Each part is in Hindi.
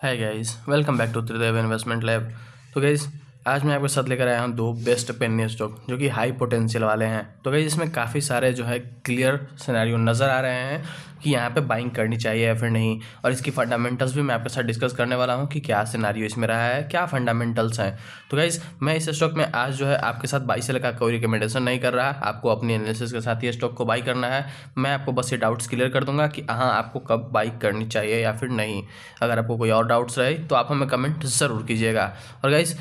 Hi guys, welcome back to Tridev Investment Lab. So guys, आज मैं आपके साथ लेकर आया हूँ दो बेस्ट पेन स्टॉक जो कि हाई पोटेंशियल वाले हैं तो भाई इसमें काफ़ी सारे जो है क्लियर सिनेरियो नज़र आ रहे हैं कि यहाँ पे बाइंग करनी चाहिए या फिर नहीं और इसकी फंडामेंटल्स भी मैं आपके साथ डिस्कस करने वाला हूँ कि क्या सिनारी इसमें रहा है क्या फंडामेंटल्स हैं तो गाइज मैं इस स्टॉक में आज जो है आपके साथ बाई से का कोई रिकमेंडेशन नहीं कर रहा आपको अपनी एनालिसिस के साथ ये स्टॉक को बाई करना है मैं आपको बस ये डाउट्स क्लियर कर दूंगा कि हाँ आपको कब बाई करनी चाहिए या फिर नहीं अगर आपको कोई और डाउट्स रहे तो आप हमें कमेंट ज़रूर कीजिएगा और गाइज़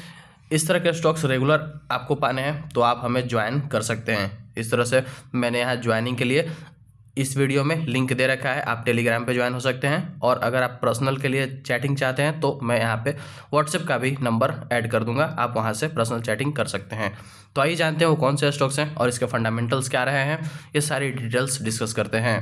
इस तरह के स्टॉक्स रेगुलर आपको पाने हैं तो आप हमें ज्वाइन कर सकते हैं इस तरह से मैंने यहाँ ज्वाइनिंग के लिए इस वीडियो में लिंक दे रखा है आप टेलीग्राम पे ज्वाइन हो सकते हैं और अगर आप पर्सनल के लिए चैटिंग चाहते हैं तो मैं यहाँ पे व्हाट्सएप का भी नंबर ऐड कर दूंगा आप वहाँ से पर्सनल चैटिंग कर सकते हैं तो आइए जानते हैं वो कौन से स्टॉक्स हैं और इसके फंडामेंटल्स क्या रहे हैं ये सारी डिटेल्स डिस्कस करते हैं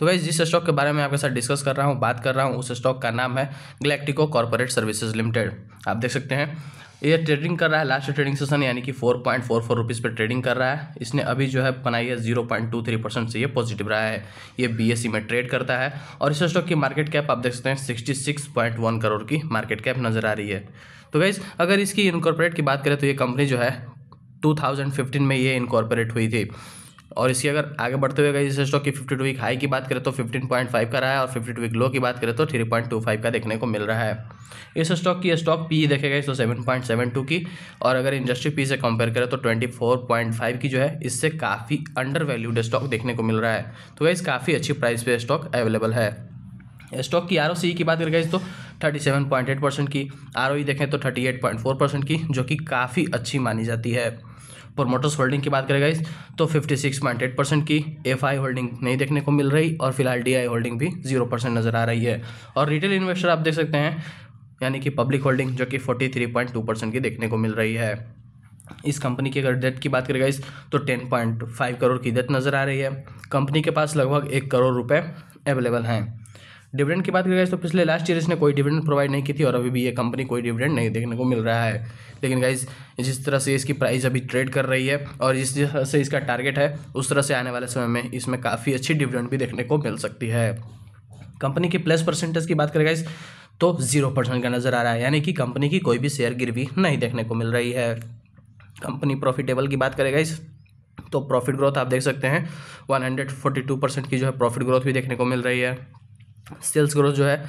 तो वैसे जिस स्टॉक के बारे में आपके साथ डिस्कस कर रहा हूँ बात कर रहा हूँ उस स्टॉक का नाम है गलेक्टिको कॉरपोरेट सर्विसेज लिमिटेड आप देख सकते हैं ये ट्रेडिंग कर रहा है लास्ट ट्रेडिंग सेशन यानी कि four point four four rupees पर ट्रेडिंग कर रहा है इसने अभी जो है बनाई है zero point two three percent से ये पॉजिटिव रहा है ये बी e में ट्रेड करता है और इस स्टॉक की मार्केट कैप आप देख सकते हैं sixty six point one crore की मार्केट कैप नज़र आ रही है तो वैस अगर इसकी इनकॉर्पोरेट की बात करें तो ये कंपनी जो है 2015 में ये इनकॉर्पोरेट हुई थी और इसकी अगर आगे बढ़ते हुए इस स्टॉक की फिफ्टी टू वीक हाई की बात करें तो फिफ्टीन पॉइंट फाइव का रहा है और फिफ्टी टू वीक लो की बात करें तो थ्री पॉइंट टू फाइव का देखने को मिल रहा है इस स्टॉक की स्टॉक पी देखेगा इस तो सेवन पॉइंट सेवन टू की और अगर इंडस्ट्री पी से कंपेयर करें तो ट्वेंटी फोर पॉइंट फाइव की जो है इससे काफ़ी अंडर वैल्यूड स्टॉक देखने को मिल रहा है तो वह काफ़ी अच्छी प्राइस पर स्टॉक अवेलेबल है स्टॉक की आर की बात करें तो 37.8 परसेंट की आर e देखें तो 38.4 परसेंट की जो कि काफ़ी अच्छी मानी जाती है प्रोमोटर्स होल्डिंग की बात करें गाइस तो 56.8 परसेंट की एफ होल्डिंग नहीं देखने को मिल रही और फिलहाल डी होल्डिंग भी जीरो परसेंट नज़र आ रही है और रिटेल इन्वेस्टर आप देख सकते हैं यानी कि पब्लिक होल्डिंग जो कि 43.2 परसेंट की देखने को मिल रही है इस कंपनी की अगर डेट की बात करें गाइस तो फाइव करोड़ की डेट नज़र आ रही है कंपनी के पास लगभग एक करोड़ रुपए अवेलेबल हैं डिविडेंड की बात करें तो पिछले लास्ट ईयर इसने कोई डिविडेंड प्रोवाइड नहीं की थी और अभी भी ये कंपनी कोई डिविडेंड नहीं देखने को मिल रहा है लेकिन गाइज जिस तरह से इसकी प्राइस अभी ट्रेड कर रही है और जिस तरह से इसका टारगेट है उस तरह से आने वाले समय में इसमें काफ़ी अच्छी डिविडेंड भी देखने को मिल सकती है कंपनी की प्लस परसेंटेज की बात करें गाइज तो जीरो परसेंट का नज़र आ रहा है यानी कि कंपनी की कोई भी शेयर गिरवी नहीं देखने को मिल रही है कंपनी प्रॉफिटेबल की बात करें गाइज तो प्रॉफिट ग्रोथ आप देख सकते हैं 142 परसेंट की जो है प्रॉफिट ग्रोथ भी देखने को मिल रही है सेल्स ग्रोथ जो है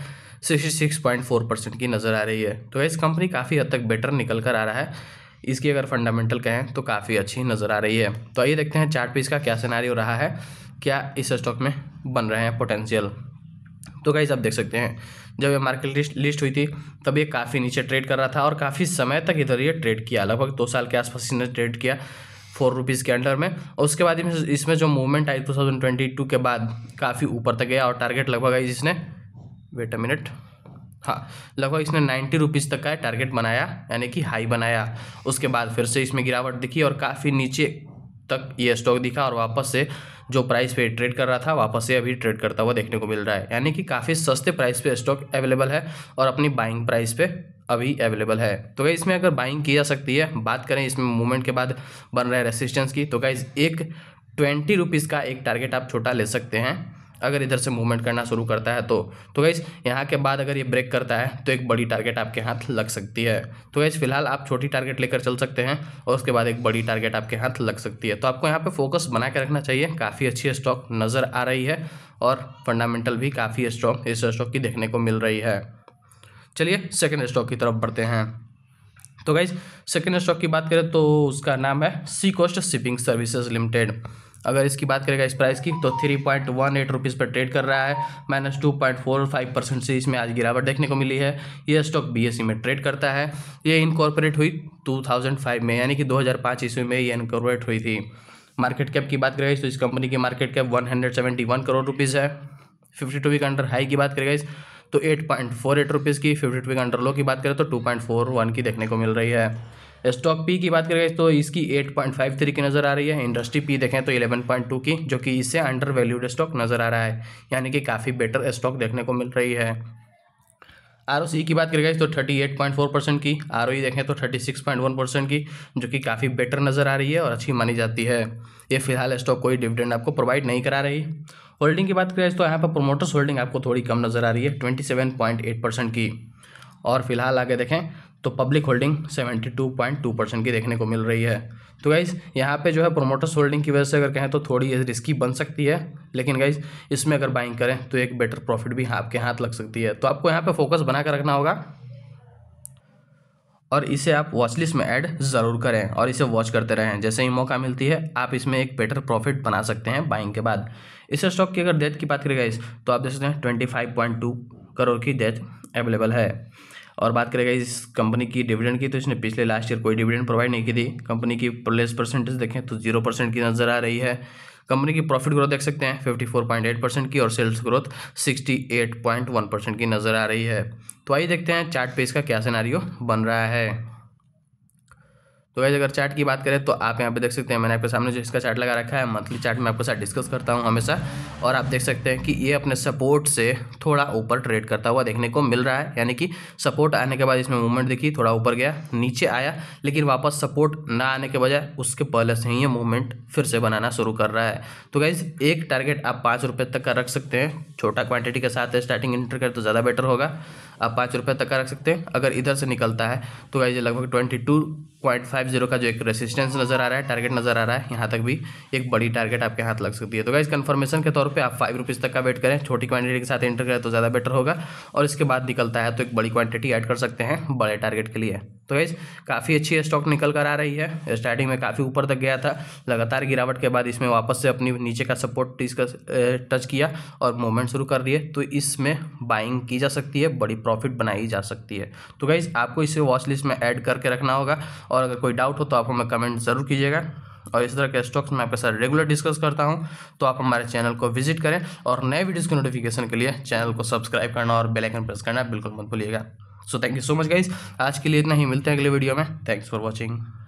sixty six point four percent की नज़र आ रही है तो इस कंपनी काफ़ी हद तक बेटर निकल कर आ रहा है इसकी अगर फंडामेंटल कहें तो काफ़ी अच्छी नज़र आ रही है तो आइए देखते हैं चार्ट पीस का क्या हो रहा है क्या इस स्टॉक में बन रहे हैं पोटेंशियल तो कई आप देख सकते हैं जब ये मार्केट लिस्ट लिस्ट हुई थी तब ये काफ़ी नीचे ट्रेड कर रहा था और काफ़ी समय तक इधर ये ट्रेड किया लगभग दो साल के आसपास इसने ट्रेड किया फोर रुपीज़ के अंडर में और उसके बाद इसमें जो मूवमेंट आई टू थाउजेंड ट्वेंटी टू के बाद काफ़ी ऊपर तक गया और टारगेट लगभग आई इसने वेट अ मिनट हाँ लगभग इसने नाइन्टी रुपीज़ तक का टारगेट बनाया यानी कि हाई बनाया उसके बाद फिर से इसमें गिरावट दिखी और काफ़ी नीचे तक ये स्टॉक दिखा और वापस से जो प्राइस पे ट्रेड कर रहा था वापस से अभी ट्रेड करता हुआ देखने को मिल रहा है यानी कि काफ़ी सस्ते प्राइस पे स्टॉक अवेलेबल है और अपनी बाइंग प्राइस पे अभी अवेलेबल है तो गाइज इसमें अगर बाइंग की जा सकती है बात करें इसमें मूवमेंट के बाद बन रहा है रेसिस्टेंस की तो गाइज एक ट्वेंटी रुपीज़ का एक टारगेट आप छोटा ले सकते हैं अगर इधर से मूवमेंट करना शुरू करता है तो तो गई यहाँ के बाद अगर ये ब्रेक करता है तो एक बड़ी टारगेट आपके हाथ लग सकती है तो गई फिलहाल आप छोटी टारगेट लेकर चल सकते हैं और उसके बाद एक बड़ी टारगेट आपके हाथ लग सकती है तो आपको यहाँ पे फोकस बना के रखना चाहिए काफ़ी अच्छी स्टॉक नज़र आ रही है और फंडामेंटल भी काफ़ी स्ट्रॉन्ग इस स्टॉक की देखने को मिल रही है चलिए सेकेंड स्टॉक की तरफ बढ़ते हैं तो गाइज सेकेंड स्टॉक की बात करें तो उसका नाम है Sea Coast Shipping Services Limited अगर इसकी बात करेगा इस प्राइस की तो three point one eight rupees पर ट्रेड कर रहा है minus two point four five percent से इसमें आज गिरावट देखने को मिली है ये स्टॉक बीएसई e में ट्रेड करता है ये इनकॉर्पोरेट हुई टू थाउजेंड फाइव में यानी कि दो हज़ार पाँच ईस्वी में ये इनकॉर्पोरेट हुई थी मार्केट कैप की बात करेगा तो इस कंपनी की market cap one hundred seventy one crore rupees है fifty two week under high की बात करेगा इस तो eight point four eight rupees की फिफ्टी रुपये अंडर लो की बात करें तो टू पॉइंट फोर वन की देखने को मिल रही है स्टॉक पी की बात करें तो इसकी एट पॉइंट फाइव थ्री की नज़र आ रही है इंडस्ट्री पी देखें तो इलेवन पॉइंट टू की जो कि इससे अंडर वैल्यूड स्टॉक नज़र आ रहा है यानी कि काफ़ी बेटर स्टॉक देखने को मिल रही है आर की बात करें तो 38.4 परसेंट की आर e देखें तो 36.1 परसेंट की जो कि काफ़ी बेटर नज़र आ रही है और अच्छी मानी जाती है ये फिलहाल स्टॉक कोई डिविडेंड आपको प्रोवाइड नहीं करा रही होल्डिंग की बात करें तो यहाँ पर प्रोमोटर्स होल्डिंग आपको थोड़ी कम नज़र आ रही है twenty seven point eight percent की और फिलहाल आगे देखें तो पब्लिक होल्डिंग टू परसेंट की देखने को मिल रही है तो गाइज़ यहाँ पे जो है प्रोमोटर्स होल्डिंग की वजह से अगर कहें तो थोड़ी रिस्की बन सकती है लेकिन गाइज़ इसमें अगर बाइंग करें तो एक बेटर प्रॉफिट भी आपके हाथ लग सकती है तो आपको यहाँ पे फोकस बना कर रखना होगा और इसे आप वॉचलिस्ट में ऐड ज़रूर करें और इसे वॉच करते रहें जैसे ही मौका मिलती है आप इसमें एक बेटर प्रॉफिट बना सकते हैं बाइंग के बाद इस स्टॉक की अगर डेथ की बात करें इस तो आप देख सकते हैं twenty five point two crore की डेथ अवेलेबल है और बात करेगा इस कंपनी की डिविडेंड की तो इसने पिछले लास्ट ईयर कोई डिविडेंड प्रोवाइड नहीं की थी कंपनी की प्लेस परसेंटेज देखें तो जीरो परसेंट की नज़र आ रही है कंपनी की प्रॉफिट ग्रोथ देख सकते हैं एट परसेंट की और सेल्स ग्रोथ वन परसेंट की नज़र आ रही है तो आइए देखते हैं चार्ट पे इसका क्या सिनारियो बन रहा है तो वैसे अगर चार्ट की बात करें तो आप यहाँ पे देख सकते हैं मैंने आपके सामने जो इसका चार्ट लगा रखा है मंथली चार्ट में आपके साथ डिस्कस करता हूँ हमेशा और आप देख सकते हैं कि ये अपने सपोर्ट से थोड़ा ऊपर ट्रेड करता हुआ देखने को मिल रहा है यानी कि सपोर्ट आने के बाद इसमें मूवमेंट देखी थोड़ा ऊपर गया नीचे आया लेकिन वापस सपोर्ट ना आने के बजाय उसके पहले से ही ये मूवमेंट फिर से बनाना शुरू कर रहा है तो गाइज एक टारगेट आप पाँच रुपये तक का रख सकते हैं छोटा क्वान्टिटी के साथ स्टार्टिंग इंटर करें तो ज़्यादा बेटर होगा आप पाँच रुपये तक का रख सकते हैं अगर इधर से निकलता है तो गाइज लगभग ट्वेंटी पॉइंट फाइव जीरो का जो एक रेसिस्टेंस नज़र आ रहा है टारगेट नज़र आ रहा है यहाँ तक भी एक बड़ी टारगेट आपके हाथ लग सकती है तो गाइज कन्फर्मेशन के तौर पे आप फाइव रुपीज़ तक का वेट करें छोटी क्वांटिटी के साथ एंटर करें तो ज़्यादा बेटर होगा और इसके बाद निकलता है तो एक बड़ी क्वांटिटी ऐड कर सकते हैं बड़े टारगेट के लिए तो गाइज काफ़ी अच्छी स्टॉक निकल कर आ रही है स्टार्टिंग में काफ़ी ऊपर तक गया था लगातार गिरावट के बाद इसमें वापस से अपनी नीचे का सपोर्ट इसका टच किया और मूवमेंट शुरू कर दिए तो इसमें बाइंग की जा सकती है बड़ी प्रॉफिट बनाई जा सकती है तो गाइज आपको इसे वॉच लिस्ट में ऐड करके रखना होगा और अगर कोई डाउट हो तो आप हमें कमेंट ज़रूर कीजिएगा और इस तरह के स्टॉक्स मैं आपके साथ रेगुलर डिस्कस करता हूँ तो आप हमारे चैनल को विजिट करें और नए वीडियोज़ के नोटिफिकेशन के लिए चैनल को सब्सक्राइब करना और बेलाइकन प्रेस करना बिल्कुल मत भूलिएगा so thank you so much guys आज के लिए इतना ही मिलते हैं अगले वीडियो में थैंक्स फॉर वॉचिंग